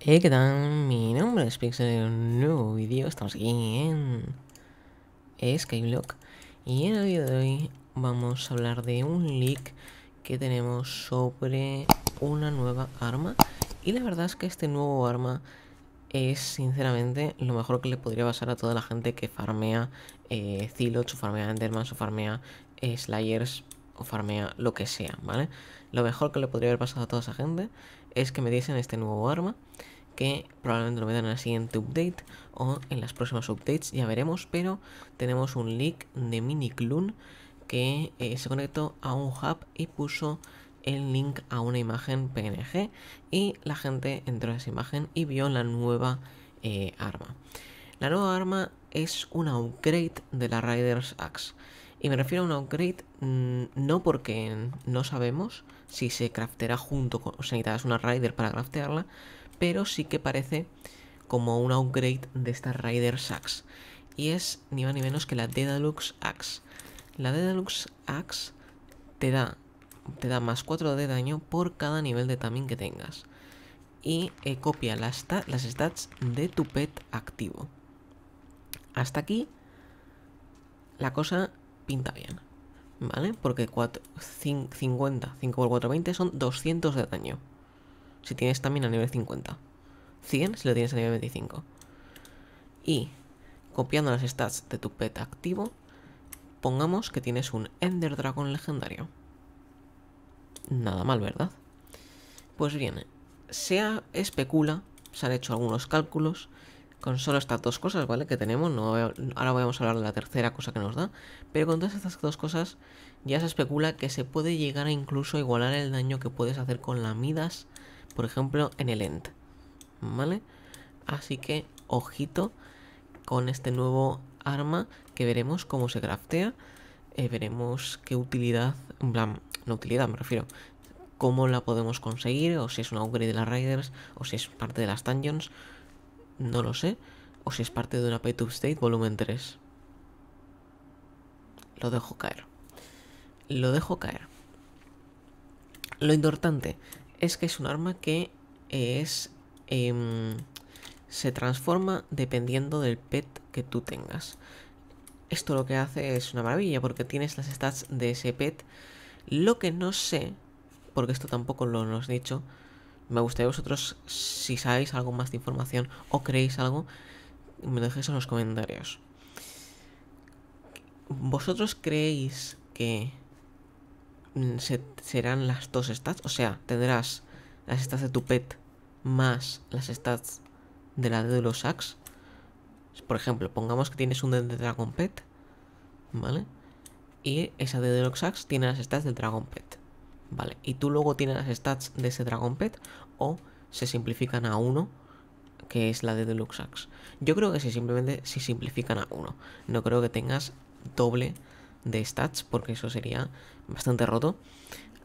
¡Hey! ¿qué tal? Mi nombre es Pixel, un nuevo vídeo, estamos aquí en Skyblock y en el vídeo de hoy vamos a hablar de un leak que tenemos sobre una nueva arma y la verdad es que este nuevo arma es sinceramente lo mejor que le podría pasar a toda la gente que farmea eh, o farmea endermans, o farmea eh, Slayers o farmea lo que sea, ¿vale? Lo mejor que le podría haber pasado a toda esa gente es que me dicen este nuevo arma que probablemente lo metan en el siguiente update o en las próximas updates, ya veremos, pero tenemos un leak de mini clown que eh, se conectó a un hub y puso el link a una imagen PNG y la gente entró a esa imagen y vio la nueva eh, arma. La nueva arma es un upgrade de la Rider's Axe. Y me refiero a un upgrade mm, no porque no sabemos si se crafterá junto con... O sea, necesitarás una Rider para craftearla, pero sí que parece como un upgrade de esta Rider Sax. Y es ni más ni menos que la Dedalux Axe. La Dedalux Axe te da, te da más 4 de daño por cada nivel de tamín que tengas. Y eh, copia las, las stats de tu pet activo. Hasta aquí la cosa pinta bien. ¿Vale? Porque 5, 50, 5 por 4, son 200 de daño. Si tienes también a nivel 50. 100 si lo tienes a nivel 25. Y copiando las stats de tu pet activo, pongamos que tienes un Ender Dragon legendario. Nada mal, ¿verdad? Pues bien, se especula, se han hecho algunos cálculos con solo estas dos cosas, ¿vale? Que tenemos, ahora vamos a hablar de la tercera cosa que nos da, pero con todas estas dos cosas ya se especula que se puede llegar a incluso igualar el daño que puedes hacer con la Midas, por ejemplo, en el End, ¿vale? Así que, ojito con este nuevo arma que veremos cómo se craftea, eh, veremos qué utilidad, en plan, no utilidad me refiero, cómo la podemos conseguir, o si es un upgrade de las Riders, o si es parte de las Dungeons, no lo sé, o si es parte de una Pay State volumen 3. Lo dejo caer. Lo dejo caer. Lo importante es que es un arma que es... Em, se transforma dependiendo del pet que tú tengas. Esto lo que hace es una maravilla porque tienes las stats de ese pet. Lo que no sé, porque esto tampoco lo, lo has dicho, me gustaría vosotros, si sabéis algo más de información o creéis algo, me dejéis en los comentarios. ¿Vosotros creéis que mm, serán las dos stats? O sea, tendrás las stats de tu pet más las stats de la de los Por ejemplo, pongamos que tienes un de Dragon Pet, ¿vale? Y esa de los tiene las stats de Dragon Pet. Vale, y tú luego tienes las stats de ese Dragon Pet o se simplifican a uno, que es la de Deluxe Yo creo que si simplemente se simplifican a uno. No creo que tengas doble de stats, porque eso sería bastante roto.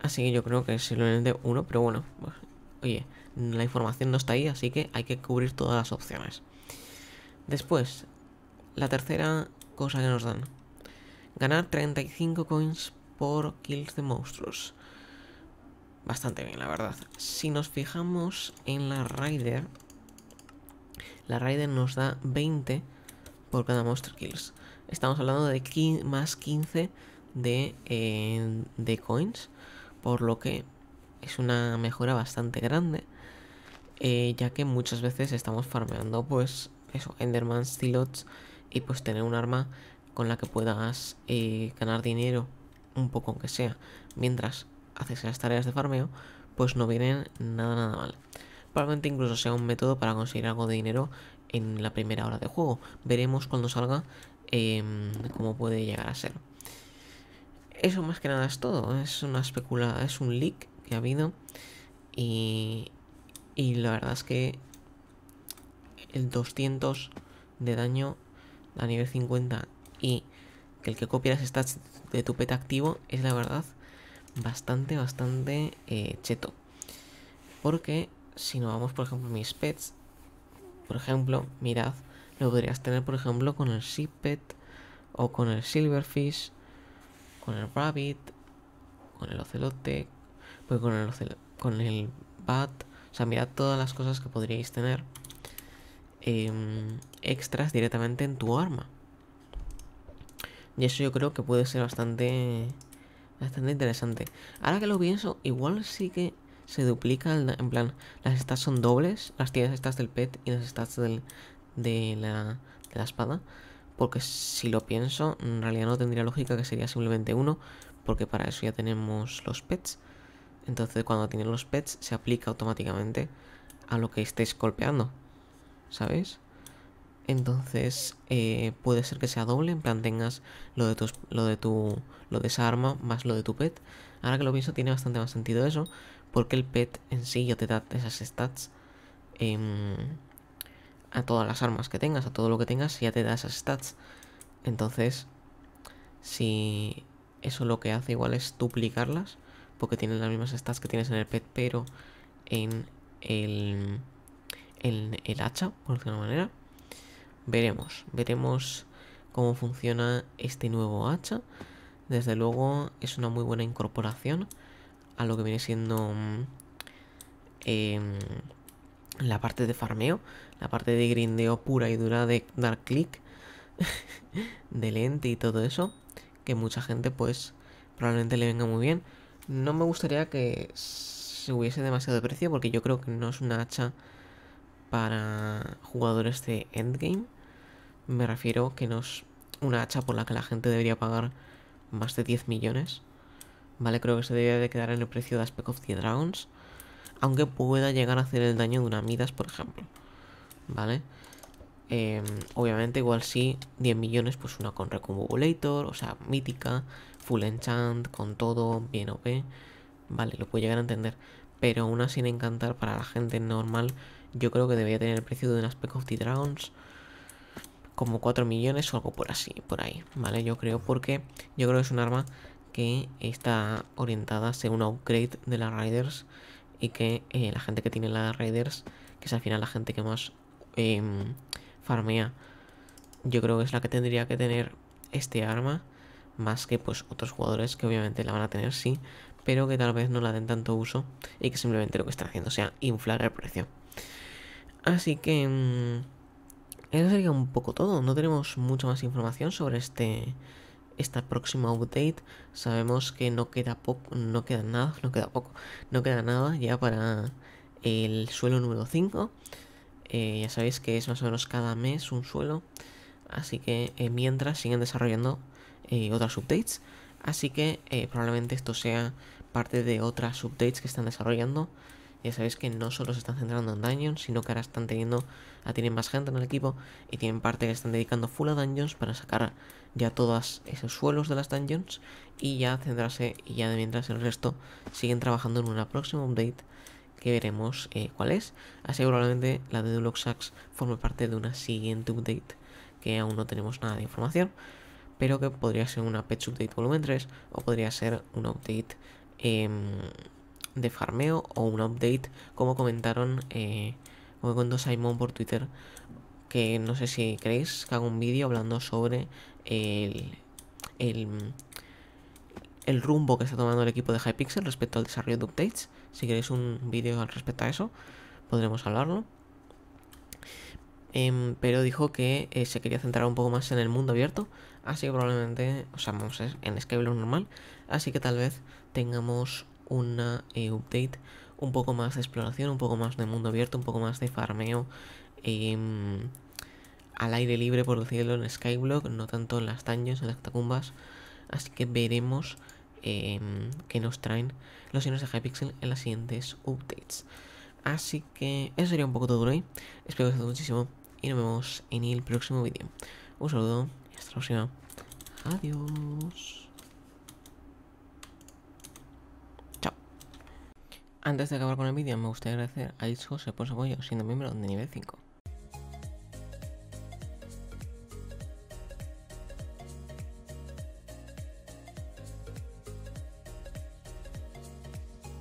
Así que yo creo que es simplemente uno, pero bueno, pues, oye, la información no está ahí, así que hay que cubrir todas las opciones. Después, la tercera cosa que nos dan. Ganar 35 coins por kills de monstruos bastante bien, la verdad. Si nos fijamos en la rider la rider nos da 20 por cada Monster Kills. Estamos hablando de más 15 de, eh, de coins, por lo que es una mejora bastante grande, eh, ya que muchas veces estamos farmeando, pues, eso, Enderman, Stilots, y pues tener un arma con la que puedas eh, ganar dinero, un poco aunque sea, mientras haces las tareas de farmeo, pues no vienen nada nada mal. Probablemente incluso sea un método para conseguir algo de dinero en la primera hora de juego. Veremos cuando salga em, cómo puede llegar a ser. Eso más que nada es todo. Es una especula, es un leak que ha habido. Y, y la verdad es que el 200 de daño a nivel 50 y que el que copia las stats de tu pet activo es la verdad bastante, bastante eh, cheto. Porque si no vamos, por ejemplo, mis pets, por ejemplo, mirad, lo podrías tener, por ejemplo, con el Pet o con el Silverfish, con el Rabbit, con el Ocelote, pues con el, con el Bat. O sea, mirad todas las cosas que podríais tener em, extras directamente en tu arma. Y eso yo creo que puede ser bastante Bastante interesante. Ahora que lo pienso, igual sí que se duplica. en plan, las stats son dobles. Las tienes estas del pet y las stats de, la, de la espada. Porque si lo pienso, en realidad no tendría lógica que sería simplemente uno. Porque para eso ya tenemos los pets. Entonces cuando tienen los pets se aplica automáticamente a lo que estéis golpeando. sabes entonces eh, puede ser que sea doble, en plan tengas lo de, lo de tu lo de esa arma más lo de tu pet. Ahora que lo pienso tiene bastante más sentido eso, porque el pet en sí ya te da esas stats em, a todas las armas que tengas, a todo lo que tengas ya te da esas stats. Entonces, si eso lo que hace igual es duplicarlas, porque tienen las mismas stats que tienes en el pet, pero en el, el hacha, por decirlo de manera veremos, veremos cómo funciona este nuevo hacha. Desde luego es una muy buena incorporación a lo que viene siendo mm, em, la parte de farmeo, la parte de grindeo pura y dura de dar clic, de lente y todo eso, que mucha gente pues probablemente le venga muy bien. No me gustaría que se hubiese demasiado de precio porque yo creo que no es una hacha para jugadores de endgame. Me refiero que no es una hacha por la que la gente debería pagar más de 10 millones. Vale, creo que se debería de quedar en el precio de Aspect of the Dragons. Aunque pueda llegar a hacer el daño de una Midas, por ejemplo. Vale. Em, obviamente, igual sí, 10 millones, pues una con Recombobulator, o sea, mítica, full enchant, con todo, bien OP. Vale, lo puedo llegar a entender. Pero una sin encantar para la gente normal yo creo que debería tener el precio de unas Spec of the Dragons como 4 millones o algo por así, por ahí, ¿vale? Yo creo porque yo creo que es un arma que está orientada a ser un upgrade de las Raiders y que eh, la gente que tiene las Raiders, que es al final la gente que más em, farmea, yo creo que es la que tendría que tener este arma, más que pues otros jugadores que obviamente la van a tener, sí, pero que tal vez no la den tanto uso y que simplemente lo que están haciendo sea inflar el precio. Así que... Mm, eso sería un poco todo. No tenemos mucha más información sobre este... Esta próxima update. Sabemos que no queda poco. No queda nada. No queda poco. No queda nada ya para el suelo número 5. Eh, ya sabéis que es más o menos cada mes un suelo. Así que eh, mientras siguen desarrollando eh, otras updates. Así que probablemente esto sea parte de otras updates que están desarrollando. Ya sabéis que no solo se están centrando en dungeons, sino que ahora están teniendo, a ah, tienen más gente en el equipo y tienen parte que están dedicando full a dungeons para sacar ya todos esos suelos de las dungeons y ya centrarse y ya de mientras el resto siguen trabajando en una próxima update que veremos eh, cuál es. Así la de Duluxax forma forme parte de una siguiente update que aún no tenemos nada de información, pero que podría ser una patch update volumen 3 o podría ser una update em, de farmeo o un update, como comentaron, eh, Simon por Twitter, que no sé si creéis que haga un vídeo hablando sobre el, el, rumbo que está tomando el equipo de Hypixel respecto al desarrollo de updates. Si queréis un vídeo al respecto a eso, podremos hablarlo. Em, pero dijo que eh, se quería centrar un poco más en el mundo abierto, así que probablemente, o sea, vamos en Skyblock normal, así que tal vez tengamos una eh, update, un poco más de exploración, un poco más de mundo abierto, un poco más de farmeo em, al aire libre, por cielo en Skyblock, no tanto en las daños, en las catacumbas. Así que veremos em, qué nos traen los signos de Hypixel en las siguientes updates. Así que eso sería un poco todo por hoy. Espero que os haya muchísimo y nos vemos en el próximo vídeo. Un saludo y hasta la próxima. Adiós. Antes de acabar con el vídeo, me gustaría agradecer a Discose por su apoyo siendo miembro de nivel 5.